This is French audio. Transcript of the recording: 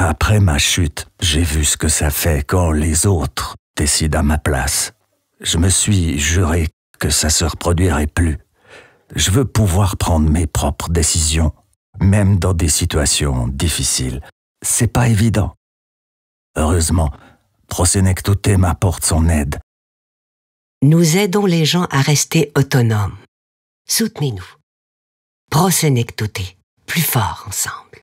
Après ma chute, j'ai vu ce que ça fait quand les autres décident à ma place. Je me suis juré que ça se reproduirait plus. Je veux pouvoir prendre mes propres décisions, même dans des situations difficiles. C'est pas évident. Heureusement, Prosenectote m'apporte son aide. Nous aidons les gens à rester autonomes. Soutenez-nous. Prosenectote, plus fort ensemble.